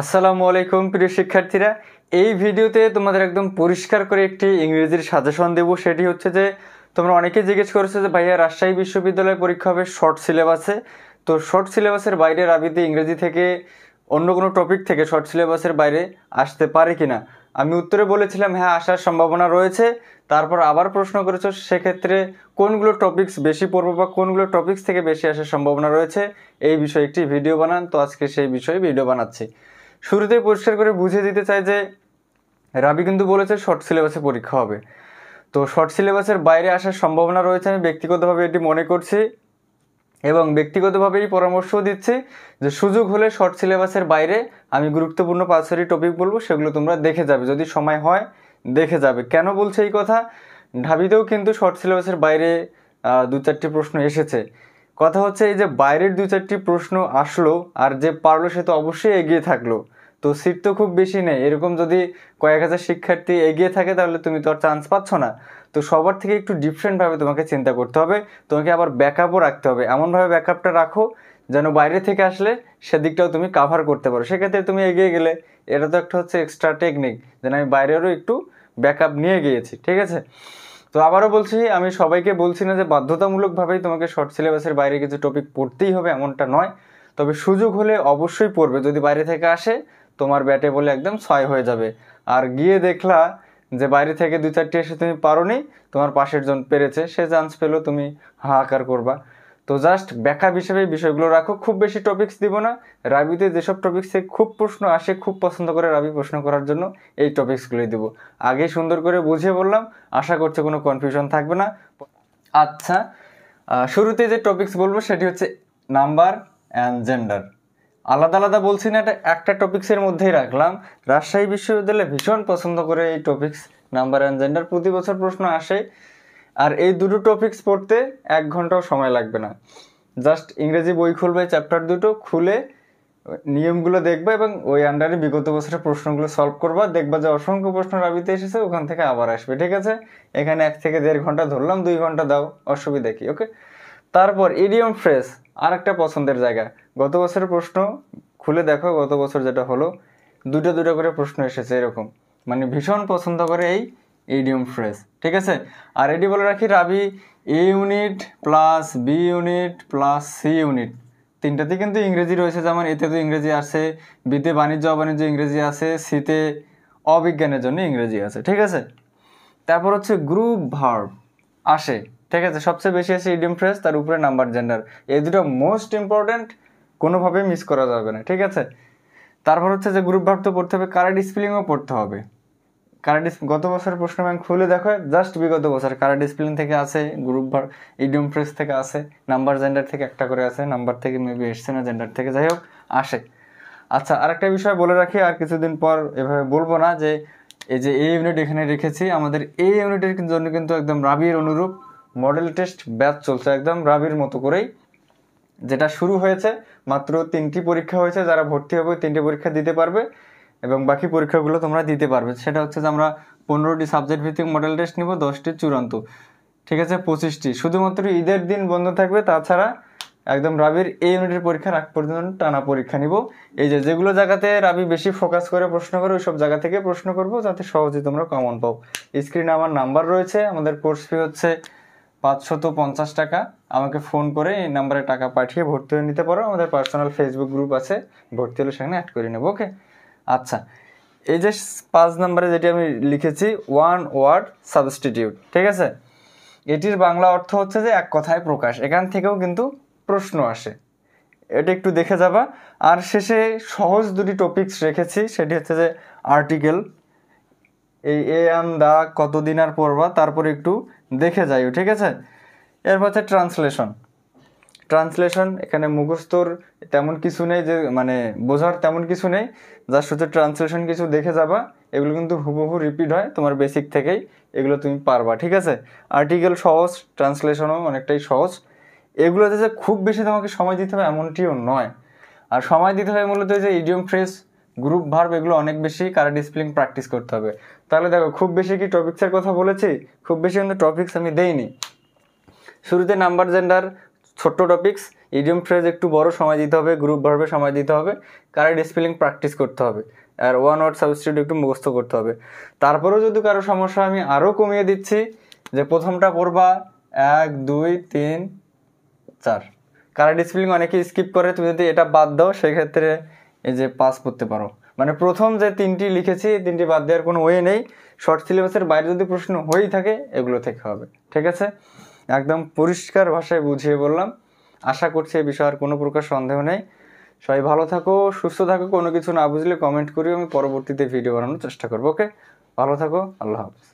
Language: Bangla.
আসসালামু আলাইকুম প্রিয় শিক্ষার্থীরা এই ভিডিওতে তোমাদের একদম পরিষ্কার করে একটি ইংরেজির সাজেশন দেব সেটি হচ্ছে যে তোমরা অনেকে জিজ্ঞেস করেছো যে ভাইয়া রাজশাহী বিশ্ববিদ্যালয় পরীক্ষা হবে শর্ট সিলেবাসে তো শর্ট সিলেবাসের বাইরে রাবিতে ইংরেজি থেকে অন্য কোনো টপিক থেকে শর্ট সিলেবাসের বাইরে আসতে পারে কি না আমি উত্তরে বলেছিলাম হ্যাঁ আসার সম্ভাবনা রয়েছে তারপর আবার প্রশ্ন করেছো সেক্ষেত্রে কোনগুলো টপিক্স বেশি পড়বো বা কোনগুলো টপিক্স থেকে বেশি আসার সম্ভাবনা রয়েছে এই বিষয়ে একটি ভিডিও বানান তো আজকে সেই বিষয়ে ভিডিও বানাচ্ছি শুরুতেই পরিষ্কার করে বুঝিয়ে দিতে চাই যে রাবি কিন্তু বলেছে শর্ট সিলেবাসে পরীক্ষা হবে তো শর্ট সিলেবাসের বাইরে আসার সম্ভাবনা রয়েছে আমি ব্যক্তিগতভাবে এটি মনে করছি এবং ব্যক্তিগতভাবেই পরামর্শও দিচ্ছি যে সুযোগ হলে শর্ট সিলেবাসের বাইরে আমি গুরুত্বপূর্ণ পাঁচ টপিক বলবো সেগুলো তোমরা দেখে যাবে যদি সময় হয় দেখে যাবে কেন বলছে এই কথা ঢাবিতেও কিন্তু শর্ট সিলেবাসের বাইরে দু চারটি প্রশ্ন এসেছে কথা হচ্ছে এই যে বাইরের দু চারটি প্রশ্ন আসলো আর যে পারলো সে তো অবশ্যই এগিয়ে থাকলো তো সিট তো খুব বেশি নেই এরকম যদি কয়েক হাজার শিক্ষার্থী এগিয়ে থাকে তাহলে তুমি তো আর চান্স পাচ্ছ না তো সবার থেকে একটু ডিফারেন্টভাবে তোমাকে চিন্তা করতে হবে তোমাকে আবার ব্যাকআপও রাখতে হবে এমনভাবে ব্যাকআপটা রাখো যেন বাইরে থেকে আসলে সেদিকটাও তুমি কাভার করতে পারো সেক্ষেত্রে তুমি এগিয়ে গেলে এটা তো একটা হচ্ছে এক্সট্রা টেকনিক যেন আমি বাইরেরও একটু ব্যাকআপ নিয়ে গিয়েছি ঠিক আছে তো আবারও বলছি আমি সবাইকে বলছি না যে বাধ্যতামূলকভাবেই তোমাকে শর্ট সিলেবাসের বাইরে কিছু টপিক পড়তেই হবে এমনটা নয় তবে সুযোগ হলে অবশ্যই পড়বে যদি বাইরে থেকে আসে তোমার ব্যাটে বলে একদম ছয় হয়ে যাবে আর গিয়ে দেখলা যে বাইরে থেকে দু চারটি এসে তুমি পারো তোমার পাশের জন পেরেছে সে চান্স পেলো তুমি হাহাকার করবা তো জাস্ট ব্যাকআপ হিসেবে বিষয়গুলো রাখো খুব বেশি টপিক্স দিব না রাবিতে যেসব টপিক্সে খুব প্রশ্ন আসে খুব পছন্দ করে রাবি প্রশ্ন করার জন্য এই টপিক্সগুলোই দেবো আগে সুন্দর করে বুঝিয়ে বললাম আশা করছে কোনো কনফিউশন থাকবে না আচ্ছা শুরুতে যে টপিক্স বলবো সেটি হচ্ছে নাম্বার অ্যান্ড জেন্ডার আলাদা আলাদা বলছি না এটা একটা টপিক্সের মধ্যেই রাখলাম রাজশাহী বিশ্ববিদ্যালয়ে ভীষণ পছন্দ করে এই টপিক্স নাম্বার অ্যান্ড জেন্ডার প্রতি বছর প্রশ্ন আসে আর এই দুটো টপিকস পড়তে এক ঘন্টাও সময় লাগবে না জাস্ট ইংরেজি বই খুলবে চ্যাপ্টার দুটো খুলে নিয়মগুলো দেখবে এবং ওই আন্ডারে বিগত বছরের প্রশ্নগুলো সলভ করবা দেখবা যে অসংখ্য প্রশ্ন রাবিতে এসেছে ওখান থেকে আবার আসবে ঠিক আছে এখানে এক থেকে দেড় ঘন্টা ধরলাম দুই ঘন্টা দাও অসুবিধা কি ওকে তারপর ইডিয়ম ফ্রেস আর একটা পছন্দের জায়গা গত বছরের প্রশ্ন খুলে দেখো গত বছর যেটা হলো দুটো দুটো করে প্রশ্ন এসেছে এরকম মানে ভীষণ পছন্দ করে এই ইডিয়ম ফ্রেজ ঠিক আছে আর এটি বলে রাখি রাবি A unit plus B unit plus C unit তিনটাতে কিন্তু ইংরেজি রয়েছে যেমন এতে তো ইংরেজি আসে বিতে বাণিজ্য অবাণিজ্য ইংরেজি আছে সিতে অবিজ্ঞানের জন্য ইংরেজি আছে ঠিক আছে তারপর হচ্ছে গ্রুপ ভার্ব আসে ঠিক আছে সবচেয়ে বেশি আছে ইডিয়ম ফ্রেজ তার উপরে নাম্বার জেন্ডার এই দুটো মোস্ট ইম্পর্ট্যান্ট কোনোভাবে মিস করা যাবে না ঠিক আছে তারপর হচ্ছে যে গ্রুপ ভার্ব তো পড়তে হবে কারেক্ট স্পেলিংও পড়তে হবে ডিসপ্লিন গত বছর প্রশ্ন ব্যাংক খুলে দেখো জাস্ট বিগত বছর কারা ডিসপ্লিন থেকে আছে গ্রুপ ভার ইডিউম ফ্রেস থেকে আছে নাম্বার জেন্ডার থেকে একটা করে আছে নাম্বার থেকে মেবি এসছে না জেন্ডার থেকে যাই হোক আসে আচ্ছা আর একটা বিষয় বলে রাখি আর কিছুদিন পর এভাবে বলবো না যে এই যে এই ইউনিট এখানে রেখেছি আমাদের এই ইউনিটের জন্য কিন্তু একদম রাবির অনুরূপ মডেল টেস্ট ব্যাচ চলছে একদম রাবির মতো করেই যেটা শুরু হয়েছে মাত্র তিনটি পরীক্ষা হয়েছে যারা ভর্তি হবে তিনটি পরীক্ষা দিতে পারবে এবং বাকি পরীক্ষাগুলো তোমরা দিতে পারবে সেটা হচ্ছে যে আমরা পনেরোটি সাবজেক্ট ভিত্তিক মডেল টেস্ট নিব দশটি চূড়ান্ত ঠিক আছে পঁচিশটি শুধুমাত্র ঈদের দিন বন্ধ থাকবে তাছাড়া একদম রাবির এই ইউনিটের পরীক্ষার আগ পর্যন্ত টানা পরীক্ষা নিব এই যে যেগুলো জায়গাতে রাবি বেশি ফোকাস করে প্রশ্ন করে ওইসব জায়গা থেকে প্রশ্ন করব যাতে সহজে তোমরা কমন পাও স্ক্রিনে আমার নাম্বার রয়েছে আমাদের কোর্স ফি হচ্ছে পাঁচশত পঞ্চাশ টাকা আমাকে ফোন করে এই নাম্বারে টাকা পাঠিয়ে ভর্তি হয়ে নিতে পারো আমাদের পার্সোনাল ফেসবুক গ্রুপ আছে ভর্তি হলে সেখানে অ্যাড করে নেবো ওকে আচ্ছা এই যে পাঁচ নম্বরে যেটি আমি লিখেছি ওয়ান ওয়ার্ড সাবস্টিটিউট ঠিক আছে এটির বাংলা অর্থ হচ্ছে যে এক কথায় প্রকাশ এখান থেকেও কিন্তু প্রশ্ন আসে এটা একটু দেখে যাবা আর শেষে সহজ দুটি টপিকস রেখেছি সেটি হচ্ছে যে আর্টিকেল এই এ আম দা কতদিন আর পড়বা তারপর একটু দেখে যাইও ঠিক আছে এরপর হচ্ছে ট্রান্সলেশন ট্রান্সলেশন এখানে মুখস্থর তেমন কিছু নেই যে মানে বোঝার তেমন কিছু নেই যার সাথে ট্রান্সলেশন কিছু দেখে যাবা এগুলো কিন্তু হুবহু রিপিট হয় তোমার বেসিক থেকেই এগুলো তুমি পারবা ঠিক আছে আর্টিকেল সহজ ট্রান্সলেশনও অনেকটাই সহজ এগুলোতে যে খুব বেশি তোমাকে সময় দিতে হবে এমনটিও নয় আর সময় দিতে হবে মূলত যে ইডিয়ম ফ্রেস গ্রুপ ভার্ব এগুলো অনেক বেশি কারা ডিসিপ্লিন প্র্যাকটিস করতে হবে তাহলে দেখো খুব বেশি কি টপিক্সের কথা বলেছি খুব বেশি কিন্তু টপিক্স আমি দেইনি শুরুতে নাম্বার জেন্ডার ছোট্ট টপিক্স ইডিয়ম ফ্রেজ একটু বড় সময় দিতে হবে গ্রুপ ভার্বে সময় দিতে হবে কারেক্ট স্পেলিং প্র্যাকটিস করতে হবে আর ওয়ান ওয়ার্ড সাবস্টিউট একটু মুখস্থ করতে হবে তারপরেও যদি কারো সমস্যা আমি আরও কমিয়ে দিচ্ছি যে প্রথমটা পড়বা এক দুই তিন চার কারেক্ট স্পেলিং অনেকে স্কিপ করে তুমি যদি এটা বাদ দাও সেক্ষেত্রে এই যে পাস করতে পারো মানে প্রথম যে তিনটি লিখেছি তিনটি বাদ দেওয়ার কোনো ওয়ে নেই শর্ট সিলেবাসের বাইরে যদি প্রশ্ন হয়েই থাকে এগুলো থেকে হবে ঠিক আছে একদম পরিষ্কার ভাষায় বুঝিয়ে বললাম আশা করছি এই বিষয়ে আর কোনো প্রকার সন্দেহ নেই সবাই ভালো থাকো সুস্থ থাকো কোনো কিছু না বুঝলে কমেন্ট করিও আমি পরবর্তীতে ভিডিও বানানোর চেষ্টা করবো ওকে ভালো থাকো আল্লাহ হাফিজ